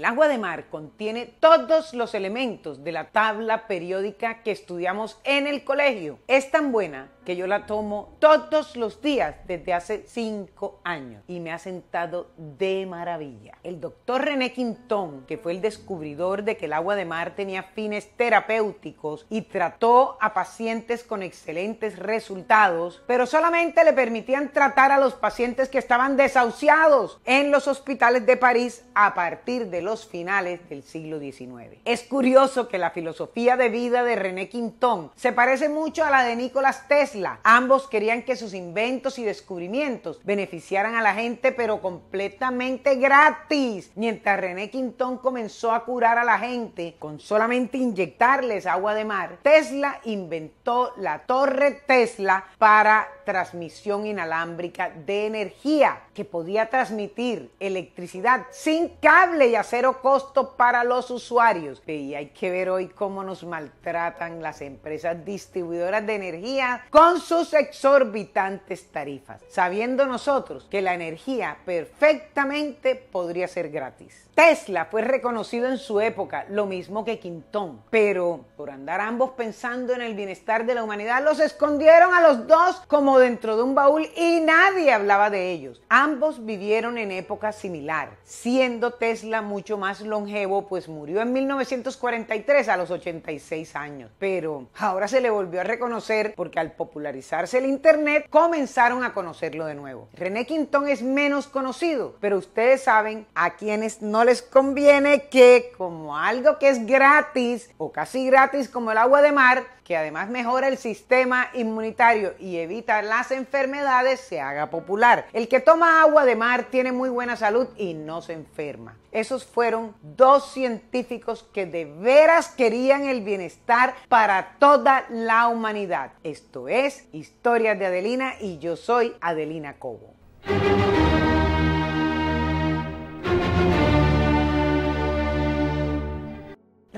El agua de mar contiene todos los elementos de la tabla periódica que estudiamos en el colegio. Es tan buena que yo la tomo todos los días desde hace cinco años y me ha sentado de maravilla. El doctor René quinton que fue el descubridor de que el agua de mar tenía fines terapéuticos y trató a pacientes con excelentes resultados, pero solamente le permitían tratar a los pacientes que estaban desahuciados en los hospitales de París a partir de los finales del siglo XIX. Es curioso que la filosofía de vida de René Quinton se parece mucho a la de Nicolás Tesla. Ambos querían que sus inventos y descubrimientos beneficiaran a la gente, pero completamente gratis. Mientras René Quinton comenzó a curar a la gente con solamente inyectarles agua de mar, Tesla inventó la torre Tesla para transmisión inalámbrica de energía que podía transmitir electricidad sin cable y hacer costo para los usuarios. Y hay que ver hoy cómo nos maltratan las empresas distribuidoras de energía con sus exorbitantes tarifas, sabiendo nosotros que la energía perfectamente podría ser gratis. Tesla fue reconocido en su época, lo mismo que Quintón, pero por andar ambos pensando en el bienestar de la humanidad, los escondieron a los dos como dentro de un baúl y nadie hablaba de ellos. Ambos vivieron en época similar, siendo Tesla mucho más longevo, pues murió en 1943 a los 86 años. Pero ahora se le volvió a reconocer porque al popularizarse el Internet comenzaron a conocerlo de nuevo. René Quintón es menos conocido, pero ustedes saben a quienes no les conviene que como algo que es gratis o casi gratis como el agua de mar, que además mejora el sistema inmunitario y evita las enfermedades, se haga popular. El que toma agua de mar tiene muy buena salud y no se enferma. Esos fueron dos científicos que de veras querían el bienestar para toda la humanidad. Esto es Historias de Adelina y yo soy Adelina Cobo.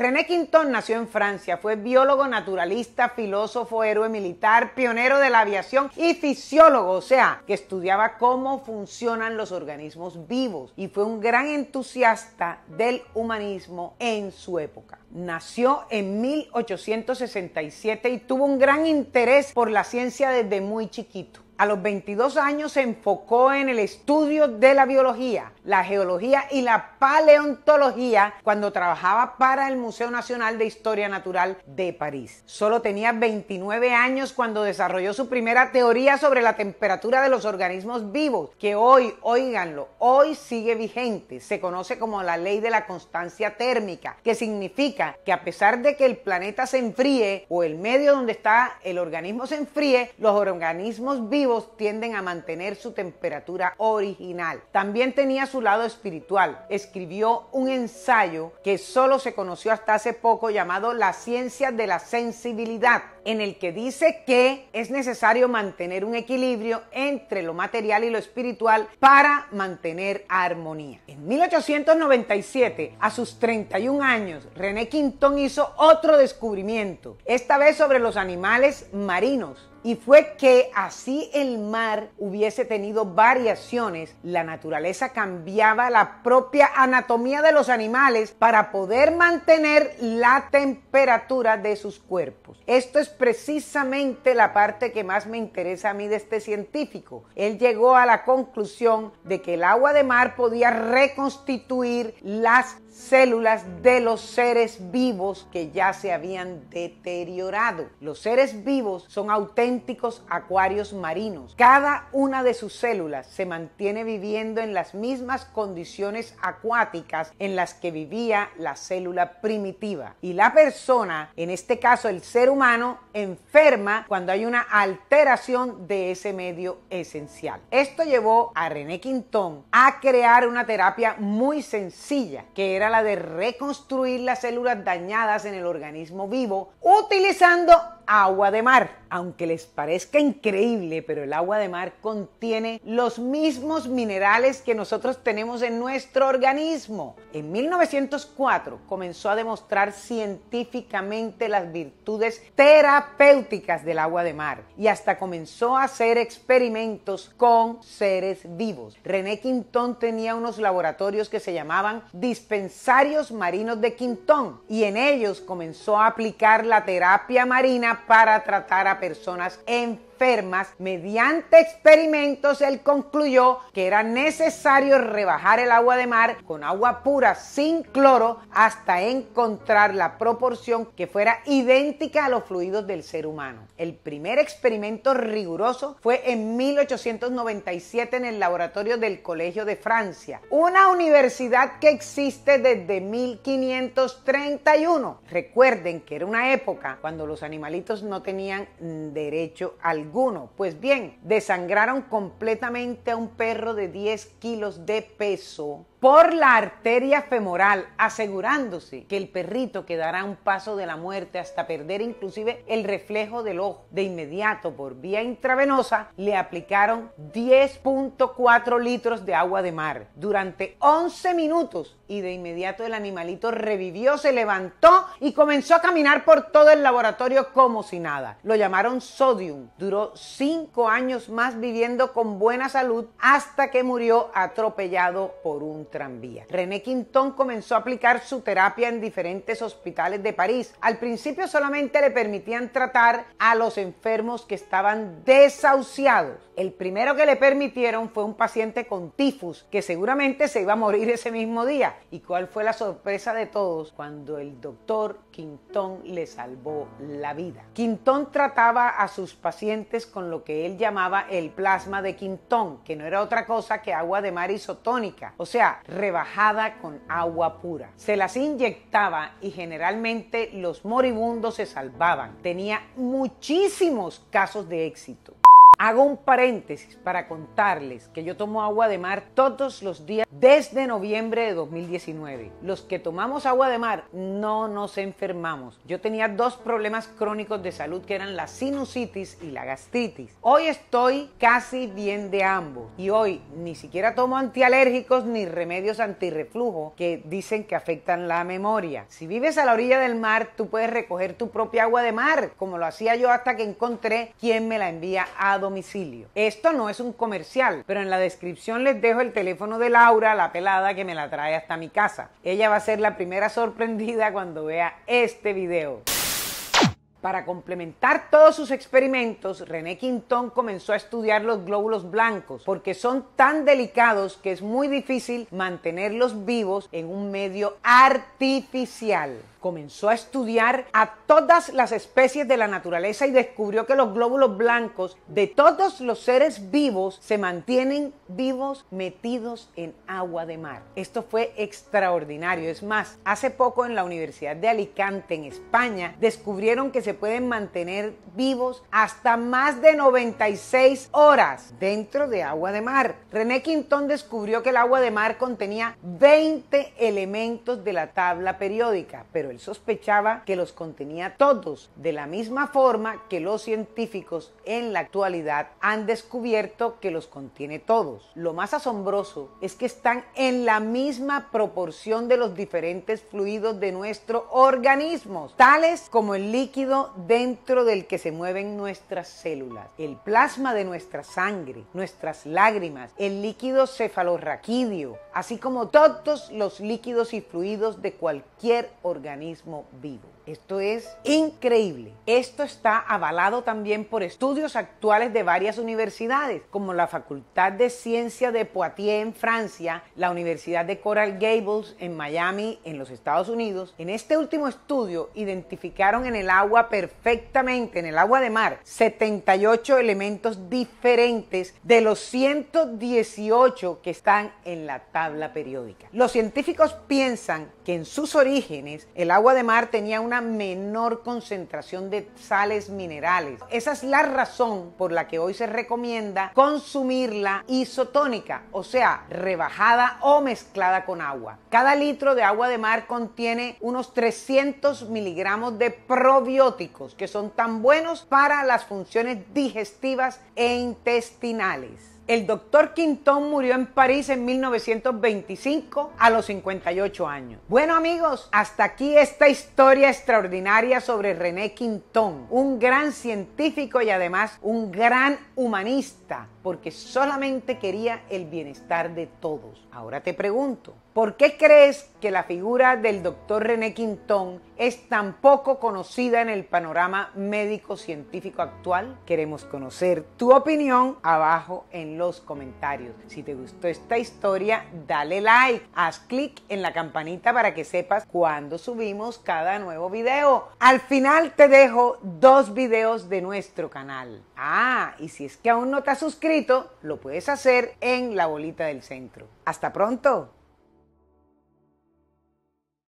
René Quintón nació en Francia, fue biólogo, naturalista, filósofo, héroe militar, pionero de la aviación y fisiólogo, o sea, que estudiaba cómo funcionan los organismos vivos y fue un gran entusiasta del humanismo en su época. Nació en 1867 y tuvo un gran interés por la ciencia desde muy chiquito. A los 22 años se enfocó en el estudio de la biología la geología y la paleontología cuando trabajaba para el Museo Nacional de Historia Natural de París. Solo tenía 29 años cuando desarrolló su primera teoría sobre la temperatura de los organismos vivos, que hoy, oíganlo, hoy sigue vigente. Se conoce como la ley de la constancia térmica, que significa que a pesar de que el planeta se enfríe o el medio donde está el organismo se enfríe, los organismos vivos tienden a mantener su temperatura original. También tenía su lado espiritual. Escribió un ensayo que solo se conoció hasta hace poco llamado La ciencia de la sensibilidad en el que dice que es necesario mantener un equilibrio entre lo material y lo espiritual para mantener armonía. En 1897, a sus 31 años, René Quinton hizo otro descubrimiento, esta vez sobre los animales marinos. Y fue que así el mar hubiese tenido variaciones, la naturaleza cambiaba la propia anatomía de los animales para poder mantener la temperatura de sus cuerpos. Esto es precisamente la parte que más me interesa a mí de este científico. Él llegó a la conclusión de que el agua de mar podía reconstituir las células de los seres vivos que ya se habían deteriorado. Los seres vivos son auténticos acuarios marinos. Cada una de sus células se mantiene viviendo en las mismas condiciones acuáticas en las que vivía la célula primitiva. Y la persona, en este caso el ser humano, enferma cuando hay una alteración de ese medio esencial. Esto llevó a René Quintón a crear una terapia muy sencilla que era la de reconstruir las células dañadas en el organismo vivo utilizando agua de mar. Aunque les parezca increíble, pero el agua de mar contiene los mismos minerales que nosotros tenemos en nuestro organismo. En 1904 comenzó a demostrar científicamente las virtudes terapéuticas del agua de mar y hasta comenzó a hacer experimentos con seres vivos. René Quintón tenía unos laboratorios que se llamaban dispensarios marinos de Quintón y en ellos comenzó a aplicar la terapia marina para tratar a personas en mediante experimentos él concluyó que era necesario rebajar el agua de mar con agua pura sin cloro hasta encontrar la proporción que fuera idéntica a los fluidos del ser humano. El primer experimento riguroso fue en 1897 en el laboratorio del Colegio de Francia, una universidad que existe desde 1531. Recuerden que era una época cuando los animalitos no tenían derecho al pues bien, desangraron completamente a un perro de 10 kilos de peso por la arteria femoral, asegurándose que el perrito quedará un paso de la muerte hasta perder inclusive el reflejo del ojo. De inmediato, por vía intravenosa, le aplicaron 10.4 litros de agua de mar durante 11 minutos y de inmediato el animalito revivió, se levantó y comenzó a caminar por todo el laboratorio como si nada. Lo llamaron sodium. Duró 5 años más viviendo con buena salud hasta que murió atropellado por un tranvía. René Quintón comenzó a aplicar su terapia en diferentes hospitales de París. Al principio solamente le permitían tratar a los enfermos que estaban desahuciados. El primero que le permitieron fue un paciente con tifus, que seguramente se iba a morir ese mismo día. ¿Y cuál fue la sorpresa de todos cuando el doctor Quintón le salvó la vida? Quintón trataba a sus pacientes con lo que él llamaba el plasma de Quintón, que no era otra cosa que agua de mar isotónica. O sea, rebajada con agua pura. Se las inyectaba y generalmente los moribundos se salvaban. Tenía muchísimos casos de éxito. Hago un paréntesis para contarles que yo tomo agua de mar todos los días desde noviembre de 2019. Los que tomamos agua de mar no nos enfermamos. Yo tenía dos problemas crónicos de salud que eran la sinusitis y la gastritis. Hoy estoy casi bien de ambos y hoy ni siquiera tomo antialérgicos ni remedios antirreflujo que dicen que afectan la memoria. Si vives a la orilla del mar, tú puedes recoger tu propia agua de mar, como lo hacía yo hasta que encontré quien me la envía a domicilio esto no es un comercial, pero en la descripción les dejo el teléfono de Laura, la pelada que me la trae hasta mi casa. Ella va a ser la primera sorprendida cuando vea este video. Para complementar todos sus experimentos, René Quintón comenzó a estudiar los glóbulos blancos porque son tan delicados que es muy difícil mantenerlos vivos en un medio artificial comenzó a estudiar a todas las especies de la naturaleza y descubrió que los glóbulos blancos de todos los seres vivos se mantienen vivos metidos en agua de mar. Esto fue extraordinario. Es más, hace poco en la Universidad de Alicante, en España, descubrieron que se pueden mantener vivos hasta más de 96 horas dentro de agua de mar. René Quintón descubrió que el agua de mar contenía 20 elementos de la tabla periódica, pero él sospechaba que los contenía todos, de la misma forma que los científicos en la actualidad han descubierto que los contiene todos. Lo más asombroso es que están en la misma proporción de los diferentes fluidos de nuestro organismo, tales como el líquido dentro del que se mueven nuestras células, el plasma de nuestra sangre, nuestras lágrimas, el líquido cefalorraquídeo, así como todos los líquidos y fluidos de cualquier organismo mismo vivo. Esto es increíble. Esto está avalado también por estudios actuales de varias universidades, como la Facultad de Ciencia de Poitiers en Francia, la Universidad de Coral Gables en Miami, en los Estados Unidos. En este último estudio identificaron en el agua perfectamente, en el agua de mar, 78 elementos diferentes de los 118 que están en la tabla periódica. Los científicos piensan que en sus orígenes el agua de mar tenía una menor concentración de sales minerales. Esa es la razón por la que hoy se recomienda consumirla isotónica, o sea, rebajada o mezclada con agua. Cada litro de agua de mar contiene unos 300 miligramos de probióticos que son tan buenos para las funciones digestivas e intestinales. El doctor Quintón murió en París en 1925 a los 58 años. Bueno amigos, hasta aquí esta historia extraordinaria sobre René Quintón, un gran científico y además un gran humanista, porque solamente quería el bienestar de todos. Ahora te pregunto, ¿Por qué crees que la figura del doctor René Quintón es tan poco conocida en el panorama médico-científico actual? Queremos conocer tu opinión abajo en los comentarios. Si te gustó esta historia, dale like, haz clic en la campanita para que sepas cuando subimos cada nuevo video. Al final te dejo dos videos de nuestro canal. Ah, y si es que aún no te has suscrito, lo puedes hacer en la bolita del centro. Hasta pronto.